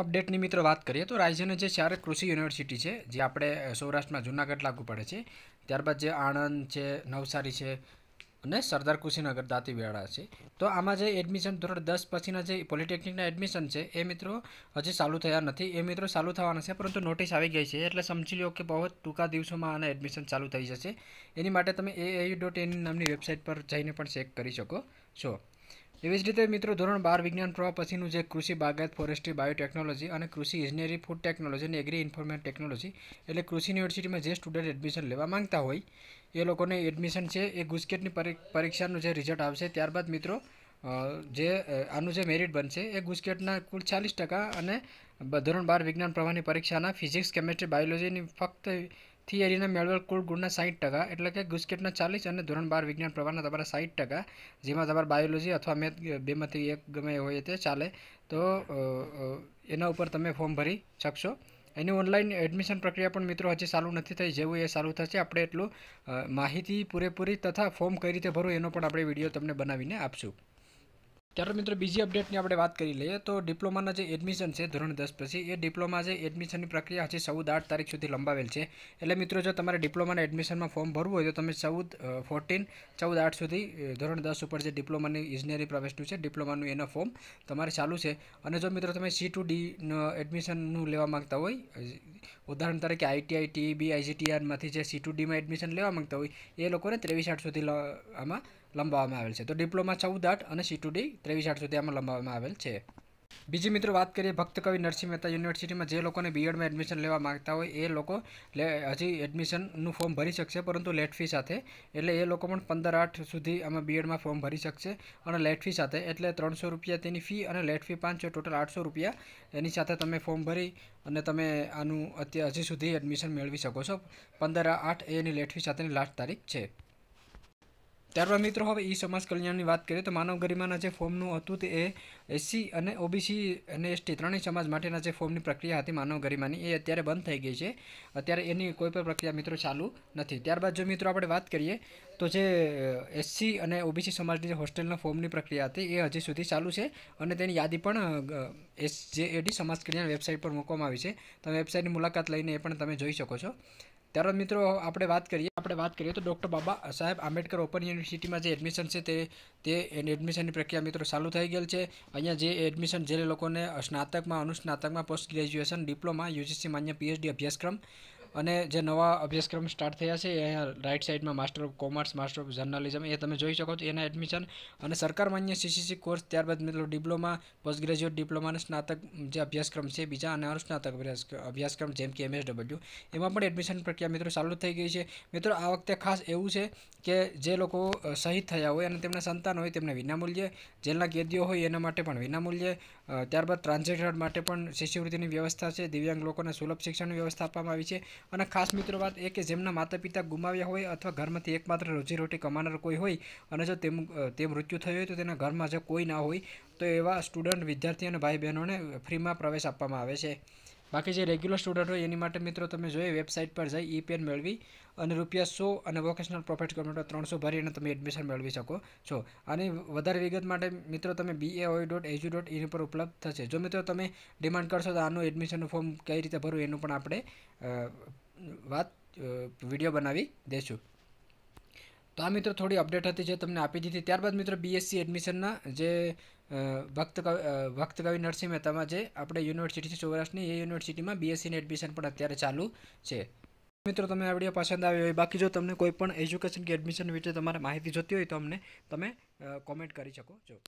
અપડેટની મિત્રો વાત કરીએ તો રાજ્યની જે ચાર કૃષિ યુનિવર્સિટી છે જે આપણે સૌરાષ્ટ્રમાં જૂનાગઢ લાગુ પડે છે ત્યારબાદ જે આણંદ છે નવસારી છે અને સરદાર કૃષિનગર દાંતીવેડા છે તો આમાં જે એડમિશન ધોરણ દસ પછીના જે પોલિટેકનિકના એડમિશન છે એ મિત્રો હજી ચાલુ થયા નથી એ મિત્રો ચાલુ થવાના છે પરંતુ નોટિસ આવી ગઈ છે એટલે સમજી લો કે બહુ ટૂંકા દિવસોમાં આના એડમિશન ચાલુ થઈ જશે એની માટે તમે એ ડોટ એન નામની વેબસાઇટ પર જઈને પણ ચેક કરી શકો છો એવી જ રીતે મિત્રો ધોરણ બાર વિજ્ઞાન પ્રવાહ પછીનું જે કૃષિ બાગાયત ફોરેસ્ટ્રી બાયોટેકનોલોજી અને કૃષિ ઇજનેરી ફૂડ ટેકનોલોજી અને એગ્રી ઇન્ફોર્મેશન ટેકનોલોજી એટલે કૃષિ યુનિવર્સિટીમાં જે સ્ટુડન્ટ એડમિશન લેવા માંગતા હોય એ લોકોને એડમિશન છે એ ગુસ્કેટની પરીક્ષાનું જે રિઝલ્ટ આવશે ત્યારબાદ મિત્રો જે આનું જે મેરિટ બનશે એ ગુસ્કેટના કુલ ચાલીસ ટકા અને ધોરણ બાર વિજ્ઞાન પ્રવાહની પરીક્ષાના ફિઝિક્સ કેમેસ્ટ્રી બાયોલોજીની ફક્ત થિયરીના મેળવેલ કુલ ગુણના સાઠ ટકા એટલે કે ગુસ્કેટના ચાલીસ અને ધોરણ બાર વિજ્ઞાન પ્રવાહના તમારા સાઠ ટકા જેમાં તમારા બાયોલોજી અથવા મેથ બેમાંથી એક ગમે હોય તે ચાલે તો એના ઉપર તમે ફોર્મ ભરી શકશો એની ઓનલાઈન એડમિશન પ્રક્રિયા પણ મિત્રો હજી સારું નથી થઈ જેવું એ સારું થશે આપણે એટલું માહિતી પૂરેપૂરી તથા ફોર્મ કઈ રીતે ભરવું એનો પણ આપણે વિડીયો તમને બનાવીને આપશું ત્યારે મિત્રો બીજી અપડેટની આપણે વાત કરી લઈએ તો ડિપ્લોમાના જે એડમિશન છે ધોરણ દસ પછી એ ડિપ્લોમા જે એડમિશનની પ્રક્રિયા હજી ચૌદ આઠ તારીખ સુધી લંબાવેલ છે એટલે મિત્રો જો તમારે ડિપ્લોમાના એડમિશનમાં ફોર્મ ભરવું હોય તો તમે ચૌદ ફોર્ટીન ચૌદ આઠ સુધી ધોરણ દસ ઉપર જે ડિપ્લોમાની ઇજનેરી પ્રવેશનું છે ડિપ્લોમાનું એનો ફોર્મ તમારે ચાલુ છે અને જો મિત્રો તમે સી ટુ ડીનો એડમિશનનું લેવા માગતા હોય ઉદાહરણ તરીકે આઈટીઆઈ બી આઈજીટીઆરમાંથી જે સી ટુ ડીમાં એડમિશન લેવા માગતા હોય એ લોકોને ત્રેવીસ આઠ સુધી આમાં લંબાવવામાં આવેલ છે તો ડિપ્લોમા ચૌદ આઠ અને સી ટુ ડી ત્રેવીસ આઠ સુધી આમાં લંબાવવામાં આવેલ છે બીજી મિત્રો વાત કરીએ ભક્તકવિ નરસિંહ મહેતા યુનિવર્સિટીમાં જે લોકોને બીએડમાં એડમિશન લેવા માગતા હોય એ લોકો હજી એડમિશનનું ફોર્મ ભરી શકશે પરંતુ લેટ ફી સાથે એટલે એ લોકો પણ પંદર આઠ સુધી આમાં બીએડમાં ફોર્મ ભરી શકશે અને લેટ ફી સાથે એટલે ત્રણસો રૂપિયા તેની ફી અને લેટ ફી પાંચસો ટોટલ આઠસો રૂપિયા એની સાથે તમે ફોર્મ ભરી અને તમે આનું અત્યાર હજી સુધી એડમિશન મેળવી શકો છો પંદર આઠ એની લેટ ફી સાથેની લાસ્ટ તારીખ છે ત્યારબાદ મિત્રો હવે ઈ સમાજ કલ્યાણની વાત કરીએ તો માનવ ગરિમાના જે ફોર્મનું હતું તે એ એસસી અને ઓબીસી અને એસટી ત્રણેય સમાજ માટેના જે ફોર્મની પ્રક્રિયા હતી માનવ ગરિમાની એ અત્યારે બંધ થઈ ગઈ છે અત્યારે એની કોઈ પણ પ્રક્રિયા મિત્રો ચાલુ નથી ત્યારબાદ જો મિત્રો આપણે વાત કરીએ તો જે એસસી અને ઓબીસી સમાજની જે હોસ્ટેલના ફોર્મની પ્રક્રિયા હતી એ હજી સુધી ચાલુ છે અને તેની યાદી પણ એસ જે એડી સમાજ કલ્યાણ વેબસાઇટ પર મૂકવામાં આવી છે તમે વેબસાઇટની મુલાકાત લઈને એ પણ તમે જોઈ શકો છો ત્યારબાદ મિત્રો આપણે વાત કરીએ આપણે વાત કરીએ તો ડૉક્ટર બાબા સાહેબ આંબેડકર ઓપન યુનિવર્સિટીમાં જે એડમિશન છે તે તે એડમિશનની પ્રક્રિયા મિત્રો ચાલુ થઈ ગયેલ છે અહીંયા જે એડમિશન જે લોકોને સ્નાતકમાં અનુસ્નાતકમાં પોસ્ટ ગ્રેજ્યુએશન ડિપ્લોમા યુજીસી માન્ય પીએચડી અભ્યાસક્રમ અને જે નવા અભ્યાસક્રમ સ્ટાર્ટ થયા છે એ રાઇટ સાઇડમાં master of commerce master of journalism એ તમે જોઈ શકો છો એના એડમિશન અને સરકાર માન્ય સીસીસી કોર્સ ત્યારબાદ મિત્રો ડિપ્લોમા પોસ્ટ ગ્રેજ્યુએટ ડિપ્લોમા અને સ્નાતક જે અભ્યાસક્રમ છે બીજા અને અનુસ્નાતક અભ્યાસક્રમ જેમ કે એમએસડબલ્યુ એમાં પણ એડમિશન પ્રક્રિયા મિત્રો ચાલુ થઈ ગઈ છે મિત્રો આ વખતે ખાસ એવું છે કે જે લોકો શહીદ થયા હોય અને તેમના સંતાન હોય તેમને વિનામૂલ્ય જેલના કેદીઓ હોય એના માટે પણ વિનામૂલ્ય ત્યારબાદ ટ્રાન્ઝેક્ટર માટે પણ શિષ્યવૃત્તિની વ્યવસ્થા છે દિવ્યાંગ લોકોને સુલભ શિક્ષણની વ્યવસ્થા આપવામાં આવી છે અને ખાસ મિત્રો વાત એ કે જેમના માતા પિતા ગુમાવ્યા હોય અથવા ઘરમાંથી એકમાત્ર રોજીરોટી કમાનાર કોઈ હોય અને જો તેમ તે મૃત્યુ થયું હોય તો તેના ઘરમાં જો કોઈ ના હોય તો એવા સ્ટુડન્ટ વિદ્યાર્થી અને ભાઈ બહેનોને ફ્રીમાં પ્રવેશ આપવામાં આવે છે બાકી જે રેગ્યુલર સ્ટુડન્ટ હોય એની માટે મિત્રો તમે જોઈએ વેબસાઇટ પર જઈ ઈ e મેળવી અને રૂપિયા સો અને વોકેશનલ પ્રોફિટ કમ્પ્યુટર ત્રણસો ભરીને તમે એડમિશન મેળવી શકો છો અને વધારે વિગત માટે મિત્રો તમે BA O E dot edu dot in પર ઉપલબ્ધ થશે જો મિત્રો તમે ડિમાન્ડ કરશો તો આનું એડમિશનનું ફોર્મ કઈ રીતે ભરવું એનું પણ આપણે વાત વિડીયો બનાવી દઈશું તો આ મિત્રો થોડી અપડેટ હતી જે તમને આપી દીધી ત્યારબાદ મિત્રો બીએસસી એડમિશનના જે ભક્ત ભક્તકવિ નરસિંહ મહેતામાં જે આપણે યુનિવર્સિટી છે સૌરાષ્ટ્રની એ યુનિવર્સિટીમાં બીએસસીની એડમિશન પણ અત્યારે ચાલુ છે મિત્રો તમે આ વિડીયો પસંદ આવ્યો હોય બાકી જો તમને કોઈ પણ એજ્યુકેશન કે એડમિશન વિશે તમારે માહિતી જોતી હોય તો અમને તમે કોમેન્ટ કરી શકો છો